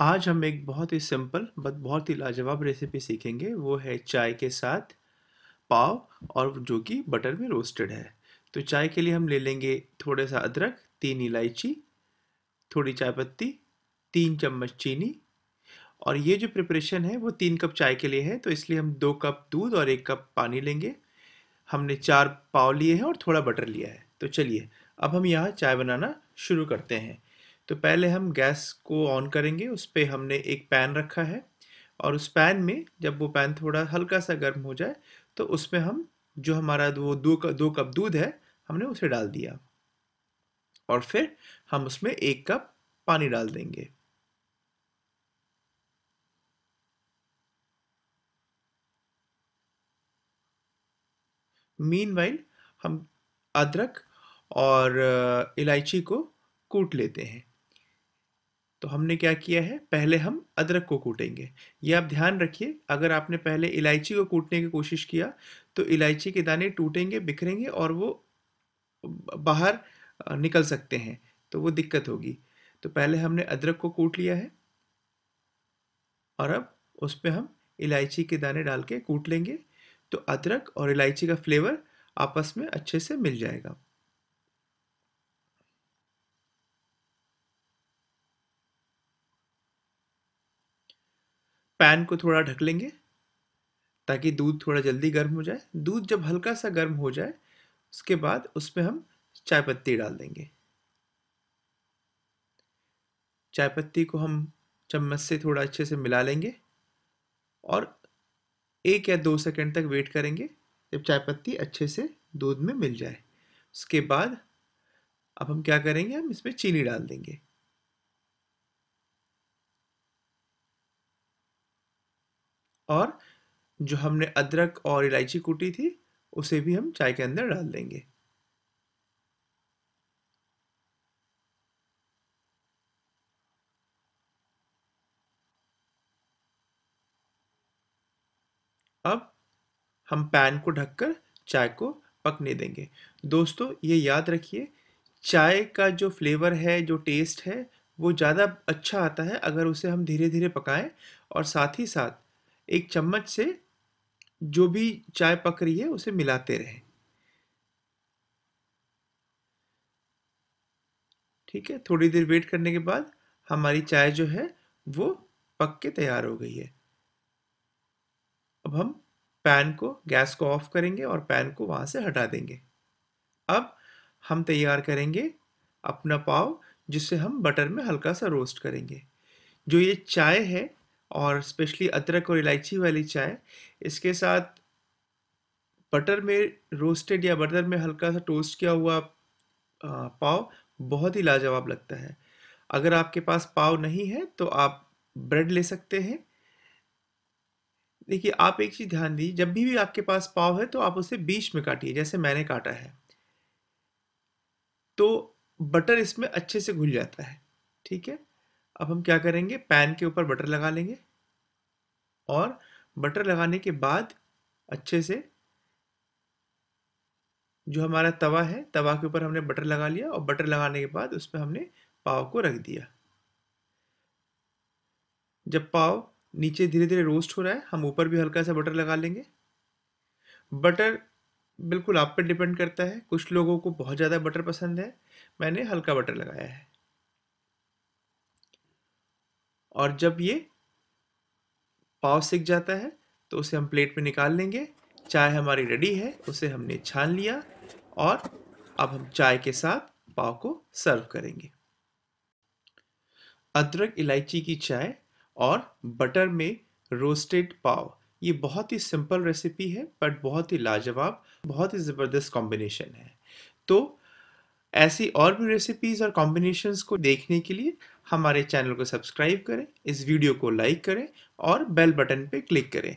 आज हम एक बहुत ही सिंपल बट बहुत ही लाजवाब रेसिपी सीखेंगे वो है चाय के साथ पाव और जो कि बटर में रोस्टेड है तो चाय के लिए हम ले लेंगे थोड़े सा अदरक तीन इलायची थोड़ी चाय पत्ती तीन चम्मच चीनी और ये जो प्रिपरेशन है वो तीन कप चाय के लिए है तो इसलिए हम दो कप दूध और एक कप पानी लेंगे हमने चार पाव लिए हैं और थोड़ा बटर लिया है तो चलिए अब हम यहाँ चाय बनाना शुरू करते हैं तो पहले हम गैस को ऑन करेंगे उस पर हमने एक पैन रखा है और उस पैन में जब वो पैन थोड़ा हल्का सा गर्म हो जाए तो उसमें हम जो हमारा वो दो दो कप दूध है हमने उसे डाल दिया और फिर हम उसमें एक कप पानी डाल देंगे मीन वाइल हम अदरक और इलायची को कूट लेते हैं तो हमने क्या किया है पहले हम अदरक को कूटेंगे ये आप ध्यान रखिए अगर आपने पहले इलायची को कूटने की कोशिश किया तो इलायची के दाने टूटेंगे बिखरेंगे और वो बाहर निकल सकते हैं तो वो दिक्कत होगी तो पहले हमने अदरक को कूट लिया है और अब उस पर हम इलायची के दाने डाल के कूट लेंगे तो अदरक और इलायची का फ्लेवर आपस में अच्छे से मिल जाएगा पैन को थोड़ा ढक लेंगे ताकि दूध थोड़ा जल्दी गर्म हो जाए दूध जब हल्का सा गर्म हो जाए उसके बाद उसमें हम चाय पत्ती डाल देंगे चाय पत्ती को हम चम्मच से थोड़ा अच्छे से मिला लेंगे और एक या दो सेकंड तक वेट करेंगे जब चाय पत्ती अच्छे से दूध में मिल जाए उसके बाद अब हम क्या करेंगे हम इसमें चीनी डाल देंगे और जो हमने अदरक और इलायची कूटी थी उसे भी हम चाय के अंदर डाल देंगे अब हम पैन को ढककर चाय को पकने देंगे दोस्तों ये याद रखिए चाय का जो फ्लेवर है जो टेस्ट है वो ज़्यादा अच्छा आता है अगर उसे हम धीरे धीरे पकाएं और साथ ही साथ एक चम्मच से जो भी चाय पक रही है उसे मिलाते रहें ठीक है थोड़ी देर वेट करने के बाद हमारी चाय जो है वो पक के तैयार हो गई है अब हम पैन को गैस को ऑफ करेंगे और पैन को वहाँ से हटा देंगे अब हम तैयार करेंगे अपना पाव जिसे हम बटर में हल्का सा रोस्ट करेंगे जो ये चाय है और स्पेशली अदरक और इलायची वाली चाय इसके साथ बटर में रोस्टेड या बटर में हल्का सा टोस्ट किया हुआ पाव बहुत ही लाजवाब लगता है अगर आपके पास पाव नहीं है तो आप ब्रेड ले सकते हैं देखिए आप एक चीज़ ध्यान दीजिए जब भी भी आपके पास पाव है तो आप उसे बीच में काटिए जैसे मैंने काटा है तो बटर इसमें अच्छे से घुल जाता है ठीक है अब हम क्या करेंगे पैन के ऊपर बटर लगा लेंगे और बटर लगाने के बाद अच्छे से जो हमारा तवा है तवा के ऊपर हमने बटर लगा लिया और बटर लगाने के बाद उस पर हमने पाव को रख दिया जब पाव नीचे धीरे धीरे रोस्ट हो रहा है हम ऊपर भी हल्का सा बटर लगा लेंगे बटर बिल्कुल आप पर डिपेंड करता है कुछ लोगों को बहुत ज़्यादा बटर पसंद है मैंने हल्का बटर लगाया है और जब ये पाव सिक जाता है तो उसे हम प्लेट में निकाल लेंगे चाय हमारी रेडी है उसे हमने छान लिया और अब हम चाय के साथ पाव को सर्व करेंगे अदरक इलायची की चाय और बटर में रोस्टेड पाव ये बहुत ही सिंपल रेसिपी है बट बहुत ही लाजवाब बहुत ही ज़बरदस्त कॉम्बिनेशन है तो ऐसी और भी रेसिपीज़ और कॉम्बिनेशंस को देखने के लिए हमारे चैनल को सब्सक्राइब करें इस वीडियो को लाइक करें और बेल बटन पर क्लिक करें